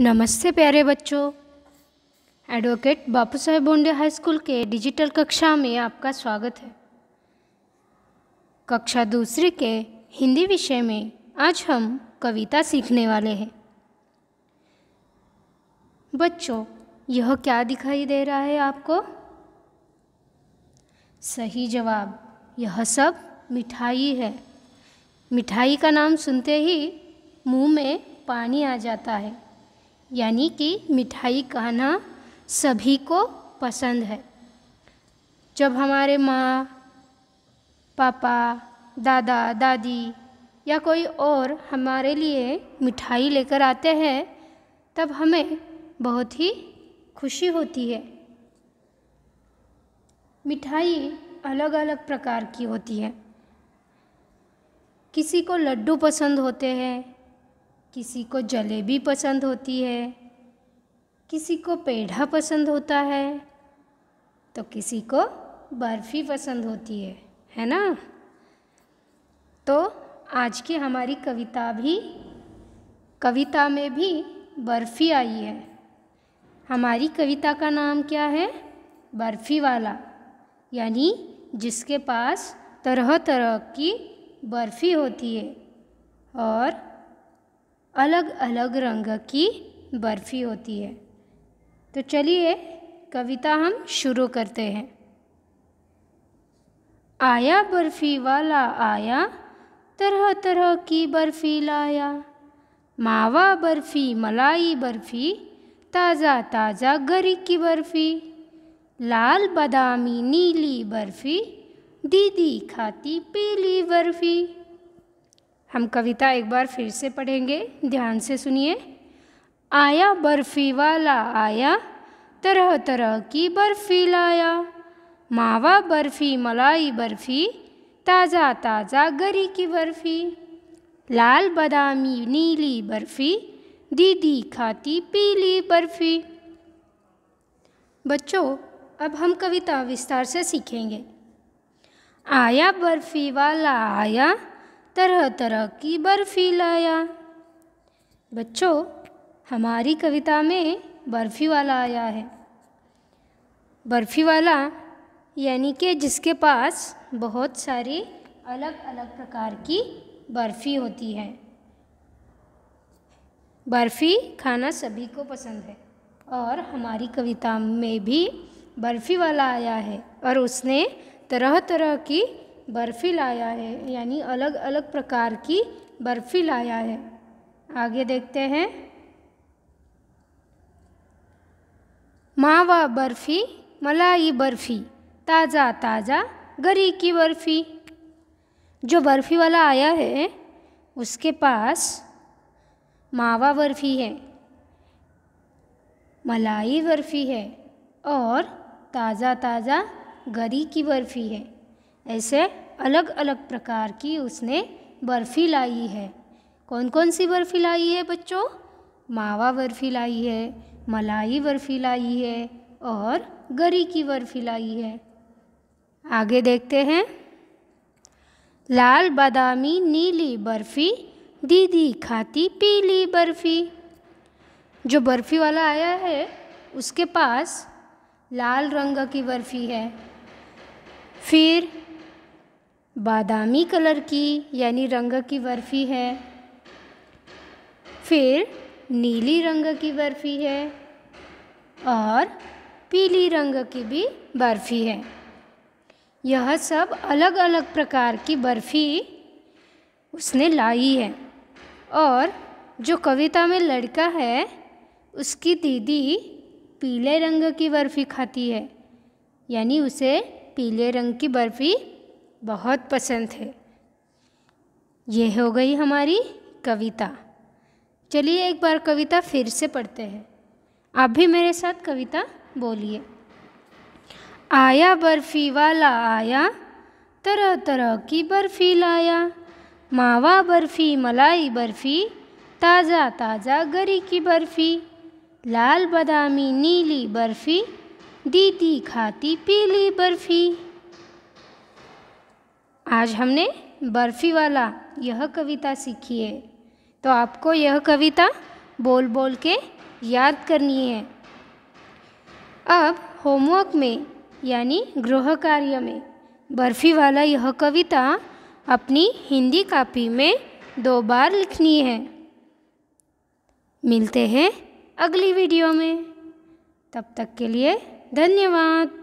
नमस्ते प्यारे बच्चों advocate Bapu Saheb Bonde high school के डिजिटल कक्षा में आपका स्वागत है कक्षा दूसरी के हिंदी विषय में आज हम कविता सीखने वाले हैं बच्चों यह क्या दिखाई दे रहा है आपको सही जवाब यह सब मिठाई है मिठाई का नाम सुनते ही मुंह में पानी आ जाता है यानी कि मिठाई खाना सभी को पसंद है जब हमारे माँ पापा दादा दादी या कोई और हमारे लिए मिठाई लेकर आते हैं तब हमें बहुत ही खुशी होती है मिठाई अलग अलग प्रकार की होती है किसी को लड्डू पसंद होते हैं किसी को जलेबी पसंद होती है किसी को पेढ़ा पसंद होता है तो किसी को बर्फ़ी पसंद होती है है ना तो आज की हमारी कविता भी कविता में भी बर्फ़ी आई है हमारी कविता का नाम क्या है बर्फ़ी वाला यानी जिसके पास तरह तरह की बर्फ़ी होती है और अलग अलग रंग की बर्फ़ी होती है तो चलिए कविता हम शुरू करते हैं आया बर्फ़ी वाला आया तरह तरह की बर्फ़ी लाया मावा बर्फ़ी मलाई बर्फ़ी ताज़ा ताज़ा गरी की बर्फ़ी लाल बादामी नीली बर्फ़ी दीदी खाती पीली बर्फ़ी हम कविता एक बार फिर से पढ़ेंगे ध्यान से सुनिए आया बर्फी वाला आया तरह तरह की बर्फ़ी लाया मावा बर्फ़ी मलाई बर्फ़ी ताज़ा ताज़ा गरी की बर्फ़ी लाल बादामी नीली बर्फ़ी दीदी खाती पीली बर्फ़ी बच्चों अब हम कविता विस्तार से सीखेंगे आया बर्फ़ी वाला आया तरह तरह की बर्फ़ी लाया बच्चों हमारी कविता में बर्फ़ी वाला आया है बर्फ़ी वाला यानी कि जिसके पास बहुत सारी अलग अलग प्रकार की बर्फ़ी होती है बर्फ़ी खाना सभी को पसंद है और हमारी कविता में भी बर्फ़ी वाला आया है और उसने तरह तरह की बर्फ़ी लाया है यानी अलग अलग प्रकार की बर्फ़ी लाया है आगे देखते हैं मावा बर्फ़ी मलाई बर्फ़ी ताज़ा ताज़ा गरी की बर्फ़ी जो बर्फ़ी वाला आया है उसके पास मावा बर्फ़ी है मलाई बर्फ़ी है और ताज़ा ताज़ा गरी की बर्फ़ी है ऐसे अलग अलग प्रकार की उसने बर्फ़ी लाई है कौन कौन सी बर्फ़ी लाई है बच्चों मावा बर्फ़ी लाई है मलाई बर्फ़ी लाई है और गरी की बर्फ़ी लाई है आगे देखते हैं लाल बादामी नीली बर्फ़ी दीदी खाती पीली बर्फ़ी जो बर्फ़ी वाला आया है उसके पास लाल रंग की बर्फ़ी है फिर बादामी कलर की यानी रंग की बर्फ़ी है फिर नीली रंग की बर्फ़ी है और पीली रंग की भी बर्फ़ी है यह सब अलग अलग प्रकार की बर्फ़ी उसने लाई है और जो कविता में लड़का है उसकी दीदी पीले रंग की बर्फ़ी खाती है यानी उसे पीले रंग की बर्फ़ी बहुत पसंद है ये हो गई हमारी कविता चलिए एक बार कविता फिर से पढ़ते हैं आप भी मेरे साथ कविता बोलिए आया बर्फ़ी वाला आया तरह तरह की बर्फ़ी लाया मावा बर्फ़ी मलाई बर्फ़ी ताज़ा ताज़ा गरी की बर्फ़ी लाल बादामी नीली बर्फ़ी दीदी खाती पीली बर्फ़ी आज हमने बर्फ़ी वाला यह कविता सीखी है तो आपको यह कविता बोल बोल के याद करनी है अब होमवर्क में यानी गृह कार्य में बर्फ़ी वाला यह कविता अपनी हिंदी कापी में दो बार लिखनी है मिलते हैं अगली वीडियो में तब तक के लिए धन्यवाद